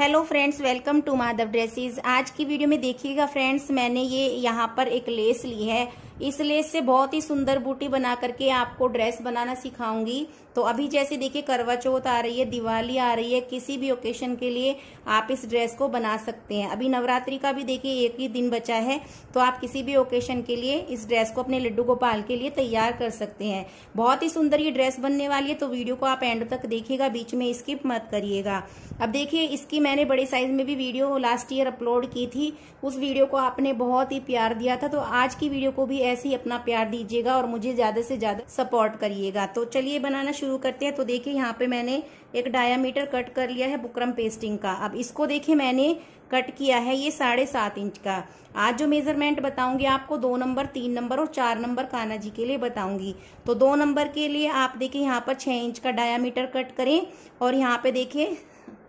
hello friends welcome to Madhav dresses आज की video में देखिएगा फ्रेंड्स मैंने ये यहाँ पर एक लेस ली है इस लेस से बहुत ही सुंदर बूटी बना करके आपको ड्रेस बनाना सिखाऊंगी तो अभी जैसे देखिए करवा चौथ आ रही है दिवाली आ रही है किसी भी ओकेशन के लिए आप इस ड्रेस को बना सकते हैं अभी नवरात्रि का भी देखिए एक ही दिन बचा है तो आप किसी भी ओकेशन के लिए इस ड्रेस को अपने लड्डू गोपाल के लिए तैयार कर सकते हैं बहुत ही सुंदर ये ड्रेस बनने वाली है तो वीडियो को आप एंड तक देखिएगा बीच में स्किप मत करिएगा अब देखिए इसकी मैंने बड़े साइज में भी वीडियो लास्ट ईयर अपलोड की थी उस वीडियो को आपने बहुत ही प्यार दिया था तो आज की वीडियो को भी ऐसे ही अपना प्यार दीजिएगा और मुझे ज़्यादा से ज़्यादा सपोर्ट करिएगा तो चलिए बनाना शुरू करते हैं तो देखिए यहाँ पे मैंने एक डायामीटर कट कर लिया है बुकरम पेस्टिंग का अब इसको देखिए मैंने कट किया है ये साढ़े सात इंच का आज जो मेजरमेंट बताऊंगी आपको दो नंबर तीन नंबर और चार नंबर काना जी के लिए बताऊंगी तो दो नंबर के लिए आप देखिए यहाँ पर छः इंच का डायामीटर कट करें और यहाँ पे देखिए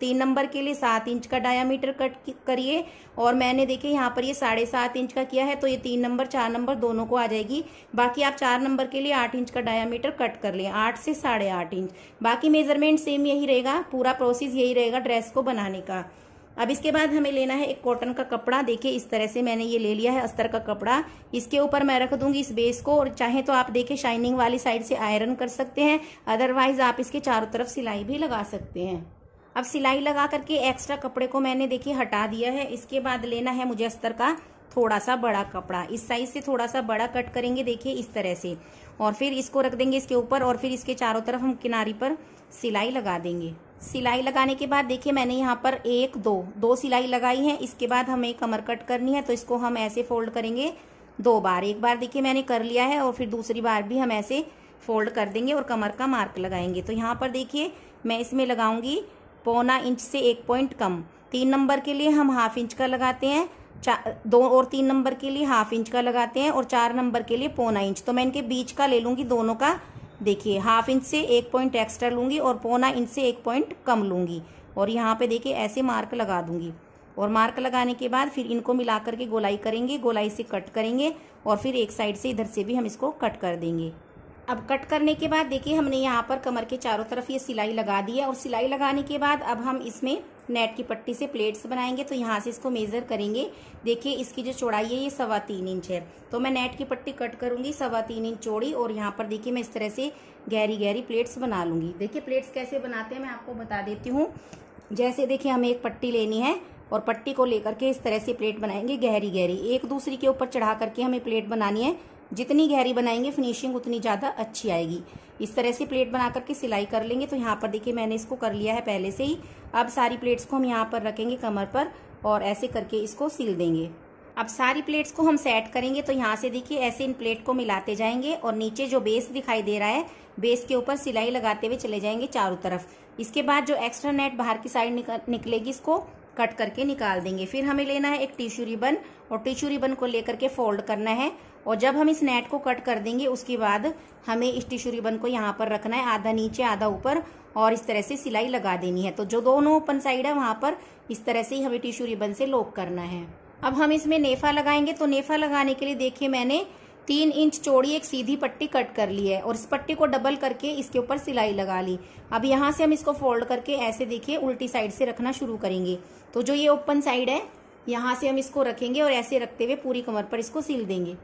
तीन नंबर के लिए सात इंच का डायामीटर कट करिए और मैंने देखे यहाँ पर ये साढ़े सात इंच का किया है तो ये तीन नंबर चार नंबर दोनों को आ जाएगी बाकी आप चार नंबर के लिए आठ इंच का डायामीटर कट कर लें आठ से साढ़े आठ इंच बाकी मेजरमेंट सेम यही रहेगा पूरा प्रोसेस यही रहेगा ड्रेस को बनाने का अब इसके बाद हमें लेना है एक कॉटन का कपड़ा देखिए इस तरह से मैंने ये ले लिया है अस्तर का कपड़ा इसके ऊपर मैं रख दूंगी इस बेस को और चाहे तो आप देखिए शाइनिंग वाली साइड से आयरन कर सकते हैं अदरवाइज आप इसके चारों तरफ सिलाई भी लगा सकते हैं अब सिलाई लगा करके एक्स्ट्रा कपड़े को मैंने देखिए हटा दिया है इसके बाद लेना है मुझे अस्तर का थोड़ा सा बड़ा कपड़ा इस साइज से थोड़ा सा बड़ा कट करेंगे देखिए इस तरह से और फिर इसको रख देंगे इसके ऊपर और फिर इसके चारों तरफ हम किनारी पर सिलाई लगा देंगे सिलाई लगाने के बाद देखिए मैंने यहाँ पर एक दो दो सिलाई लगाई है इसके बाद हमें कमर कट करनी है तो इसको हम ऐसे फोल्ड करेंगे दो बार एक बार देखिए मैंने कर लिया है और फिर दूसरी बार भी हम ऐसे फोल्ड कर देंगे और कमर का मार्क लगाएंगे तो यहाँ पर देखिए मैं इसमें लगाऊंगी पौना इंच से एक पॉइंट कम तीन नंबर के लिए हम हाफ इंच का लगाते हैं दो और तीन नंबर के लिए हाफ इंच का लगाते हैं और चार नंबर के लिए पौना इंच तो मैं इनके बीच का ले लूँगी दोनों का देखिए हाफ इंच से एक पॉइंट एक्स्ट्रा लूंगी और पौना इंच से एक पॉइंट कम लूंगी और यहाँ पे देखिए ऐसे मार्क लगा दूँगी और मार्क लगाने के बाद फिर इनको मिला करके गोलाई करेंगे गोलाई से कट करेंगे और फिर एक साइड से इधर से भी हम इसको कट कर देंगे अब कट करने के बाद देखिए हमने यहाँ पर कमर के चारों तरफ ये सिलाई लगा दी है और सिलाई लगाने के बाद अब हम इसमें नेट की पट्टी से प्लेट्स बनाएंगे तो यहाँ से इसको मेजर करेंगे देखिए इसकी जो चौड़ाई है ये सवा तीन इंच है तो मैं नेट की पट्टी कट करूंगी सवा तीन इंच चौड़ी और यहाँ पर देखिए मैं इस तरह से गहरी गहरी प्लेट्स बना लूंगी देखिए प्लेट्स कैसे बनाते हैं मैं आपको बता देती हूँ जैसे देखिए हमें एक पट्टी लेनी है और पट्टी को लेकर के इस तरह से प्लेट बनाएंगे गहरी गहरी एक दूसरी के ऊपर चढ़ा करके हमें प्लेट बनानी है जितनी गहरी बनाएंगे फिनिशिंग उतनी ज़्यादा अच्छी आएगी इस तरह से प्लेट बना करके सिलाई कर लेंगे तो यहाँ पर देखिए मैंने इसको कर लिया है पहले से ही अब सारी प्लेट्स को हम यहाँ पर रखेंगे कमर पर और ऐसे करके इसको सिल देंगे अब सारी प्लेट्स को हम सेट करेंगे तो यहाँ से देखिए ऐसे इन प्लेट को मिलाते जाएंगे और नीचे जो बेस दिखाई दे रहा है बेस के ऊपर सिलाई लगाते हुए चले जाएंगे चारों तरफ इसके बाद जो एक्स्ट्रा नेट बाहर की साइड निकलेगी इसको कट करके निकाल देंगे फिर हमें लेना है एक टिश्यू रिबन और टिश्यू रिबन को लेकर के फोल्ड करना है और जब हम इस नेट को कट कर देंगे उसके बाद हमें इस टिश्यू रिबन को यहाँ पर रखना है आधा नीचे आधा ऊपर और इस तरह से सिलाई लगा देनी है तो जो दोनों ओपन साइड है वहाँ पर इस तरह से ही हमें टिश्यू रिबन से लॉक करना है अब हम इसमें नेफा लगाएंगे तो नेफा लगाने के लिए देखिए मैंने तीन इंच चौड़ी एक सीधी पट्टी कट कर ली है और इस पट्टी को डबल करके इसके ऊपर सिलाई लगा ली अब यहाँ से हम इसको फोल्ड करके ऐसे देखिए उल्टी साइड से रखना शुरू करेंगे तो जो ये ओपन साइड है यहाँ से हम इसको रखेंगे और ऐसे रखते हुए पूरी कमर पर इसको सिल देंगे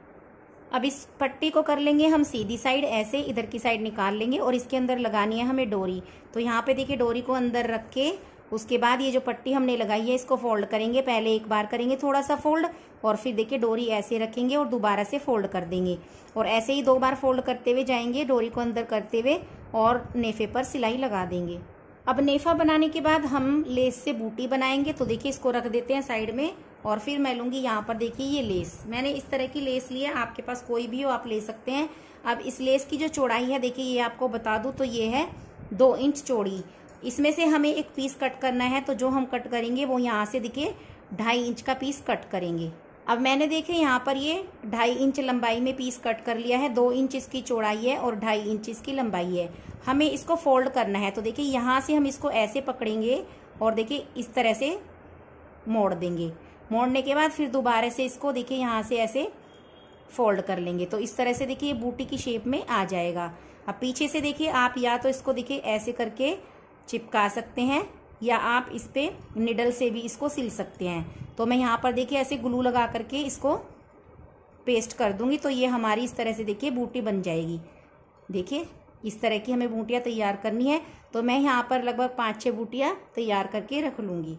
अब इस पट्टी को कर लेंगे हम सीधी साइड ऐसे इधर की साइड निकाल लेंगे और इसके अंदर लगानी है हमें डोरी तो यहाँ पे देखिए डोरी को अंदर रख के उसके बाद ये जो पट्टी हमने लगाई है इसको फोल्ड करेंगे पहले एक बार करेंगे थोड़ा सा फोल्ड और फिर देखिए डोरी ऐसे रखेंगे और दोबारा से फोल्ड कर देंगे और ऐसे ही दो बार फोल्ड करते हुए जाएंगे डोरी को अंदर करते हुए और नेफे पर सिलाई लगा देंगे अब नेफा बनाने के बाद हम लेस से बूटी बनाएंगे तो देखिए इसको रख देते हैं साइड में और फिर मैं लूंगी यहाँ पर देखिए ये लेस मैंने इस तरह की लेस ली है आपके पास कोई भी हो आप ले सकते हैं अब इस लेस की जो चौड़ाई है देखिए ये आपको बता दूँ तो ये है दो इंच चौड़ी इसमें से हमें एक पीस कट करना है तो जो हम कट करेंगे वो यहाँ से देखिए ढाई इंच का पीस कट करेंगे अब मैंने देखे यहाँ पर ये ढाई इंच लंबाई में पीस कट कर लिया है दो इंच इसकी चौड़ाई है और ढाई इंच इसकी लंबाई है हमें इसको फोल्ड करना है तो देखिए यहाँ से हम इसको ऐसे पकड़ेंगे और देखिए इस तरह से मोड़ देंगे मोड़ने के बाद फिर दोबारा से इसको देखिए यहाँ से ऐसे फोल्ड कर लेंगे तो इस तरह से देखिए ये बूटी की शेप में आ जाएगा अब पीछे से देखिए आप या तो इसको देखिए ऐसे करके चिपका सकते हैं या आप इस पर निडल से भी इसको सिल सकते हैं तो मैं यहाँ पर देखिए ऐसे ग्लू लगा करके इसको पेस्ट कर दूंगी तो ये हमारी इस तरह से देखिए बूटी बन जाएगी देखिए इस तरह की हमें बूटियाँ तैयार करनी है तो मैं यहाँ पर लगभग पाँच छः बूटियाँ तैयार करके रख लूँगी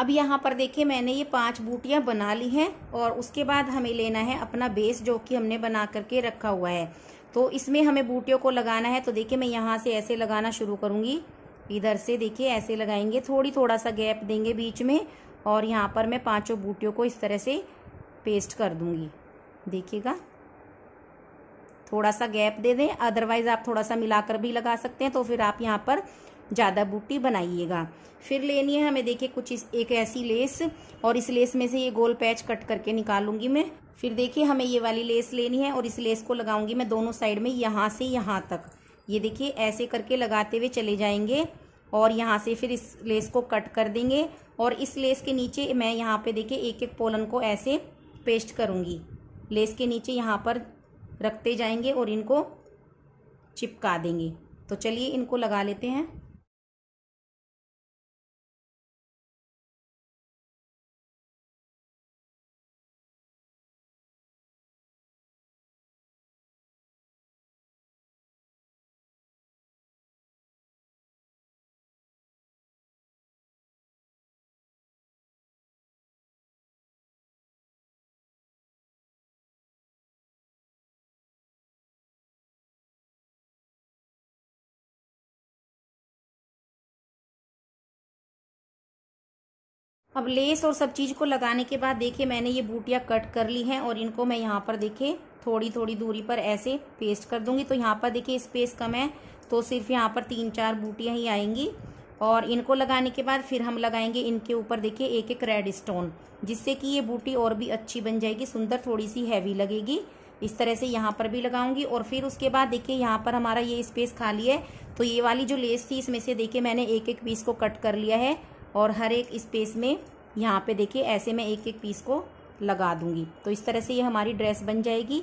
अब यहाँ पर देखिए मैंने ये पांच बूटियाँ बना ली हैं और उसके बाद हमें लेना है अपना बेस जो कि हमने बना करके रखा हुआ है तो इसमें हमें बूटियों को लगाना है तो देखिए मैं यहाँ से ऐसे लगाना शुरू करूँगी इधर से देखिए ऐसे लगाएंगे थोड़ी थोड़ा सा गैप देंगे बीच में और यहाँ पर मैं पांचों बूटियों को इस तरह से पेस्ट कर दूंगी देखिएगा थोड़ा सा गैप दे दें अदरवाइज़ आप थोड़ा सा मिलाकर भी लगा सकते हैं तो फिर आप यहाँ पर ज़्यादा बूटी बनाइएगा फिर लेनी है हमें देखिए कुछ इस एक ऐसी लेस और इस लेस में से ये गोल पैच कट करके निकालूंगी मैं फिर देखिए हमें ये वाली लेस लेनी है और इस लेस को लगाऊंगी मैं दोनों साइड में यहाँ से यहाँ तक ये देखिए ऐसे करके लगाते हुए चले जाएंगे और यहाँ से फिर इस लेस को कट कर देंगे और इस लेस के नीचे मैं यहाँ पे देखिए एक एक पोलन को ऐसे पेस्ट करूँगी लेस के नीचे यहाँ पर रखते जाएंगे और इनको चिपका देंगे तो चलिए इनको लगा लेते हैं अब लेस और सब चीज़ को लगाने के बाद देखिए मैंने ये बूटियाँ कट कर ली हैं और इनको मैं यहाँ पर देखिए थोड़ी थोड़ी दूरी पर ऐसे पेस्ट कर दूंगी तो यहाँ पर देखिए स्पेस कम है तो सिर्फ यहाँ पर तीन चार बूटियाँ ही आएंगी और इनको लगाने के बाद फिर हम लगाएंगे इनके ऊपर देखिए एक एक रेड स्टोन जिससे कि ये बूटी और भी अच्छी बन जाएगी सुंदर थोड़ी सी हैवी लगेगी इस तरह से यहाँ पर भी लगाऊंगी और फिर उसके बाद देखिए यहाँ पर हमारा ये स्पेस खाली है तो ये वाली जो लेस थी इसमें से देखिए मैंने एक एक पीस को कट कर लिया है और हर एक स्पेस में यहाँ पे देखिए ऐसे मैं एक एक पीस को लगा दूंगी तो इस तरह से ये हमारी ड्रेस बन जाएगी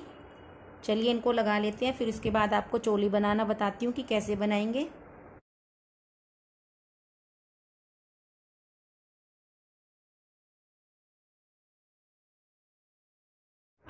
चलिए इनको लगा लेते हैं फिर उसके बाद आपको चोली बनाना बताती हूँ कि कैसे बनाएंगे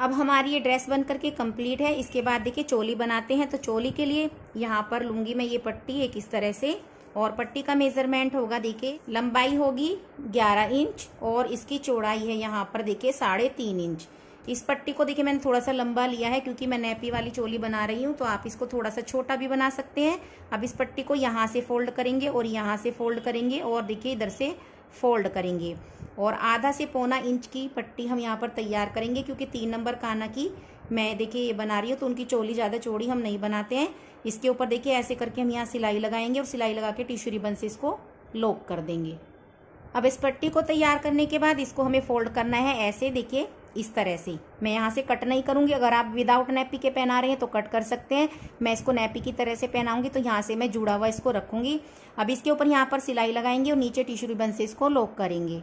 अब हमारी ये ड्रेस बन करके कंप्लीट है इसके बाद देखिए चोली बनाते हैं तो चोली के लिए यहाँ पर लूँगी मैं ये पट्टी एक इस तरह से और पट्टी का मेजरमेंट होगा देखिए लंबाई होगी 11 इंच और इसकी चौड़ाई है यहाँ पर देखिए साढ़े तीन इंच इस पट्टी को देखिए मैंने थोड़ा सा लंबा लिया है क्योंकि मैं नैपी वाली चोली बना रही हूँ तो आप इसको थोड़ा सा छोटा भी बना सकते हैं अब इस पट्टी को यहाँ से फोल्ड करेंगे और यहाँ से फोल्ड करेंगे और देखिए इधर से फोल्ड करेंगे और आधा से पौना इंच की पट्टी हम यहाँ पर तैयार करेंगे क्योंकि तीन नंबर काना की मैं देखिए ये बना रही हूँ तो उनकी चोली ज़्यादा चौड़ी हम नहीं बनाते हैं इसके ऊपर देखिए ऐसे करके हम यहाँ सिलाई लगाएंगे और सिलाई लगा के टिश्यू रिबन से इसको लॉक कर देंगे अब इस पट्टी को तैयार करने के बाद इसको हमें फोल्ड करना है ऐसे देखिए इस तरह से मैं यहाँ से कट नहीं करूँगी अगर आप विदाउट नैपी के पहना रहे हैं तो कट कर सकते हैं मैं इसको नैपी की तरह से पहनाऊंगी तो यहाँ से मैं जुड़ा हुआ इसको रखूंगी अब इसके ऊपर यहाँ पर सिलाई लगाएंगे और नीचे टिश्यू रिबन से इसको लॉक करेंगे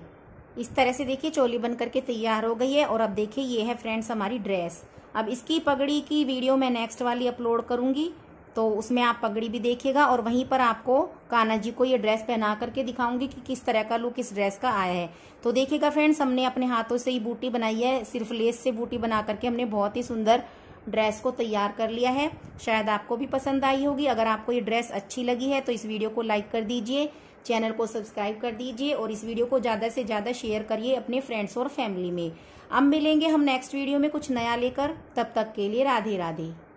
इस तरह से देखिए चोली बन करके तैयार हो गई है और अब देखिए ये है फ्रेंड्स हमारी ड्रेस अब इसकी पगड़ी की वीडियो मैं नेक्स्ट वाली अपलोड करूँगी तो उसमें आप पगड़ी भी देखिएगा और वहीं पर आपको कान्हा जी को ये ड्रेस पहना करके दिखाऊंगी कि किस तरह का लुक इस ड्रेस का आया है तो देखिएगा फ्रेंड्स हमने अपने हाथों से ही बूटी बनाई है सिर्फ लेस से बूटी बना करके हमने बहुत ही सुंदर ड्रेस को तैयार कर लिया है शायद आपको भी पसंद आई होगी अगर आपको ये ड्रेस अच्छी लगी है तो इस वीडियो को लाइक कर दीजिए चैनल को सब्सक्राइब कर दीजिए और इस वीडियो को ज़्यादा से ज़्यादा शेयर करिए अपने फ्रेंड्स और फैमिली में अब मिलेंगे हम नेक्स्ट वीडियो में कुछ नया लेकर तब तक के लिए राधे राधे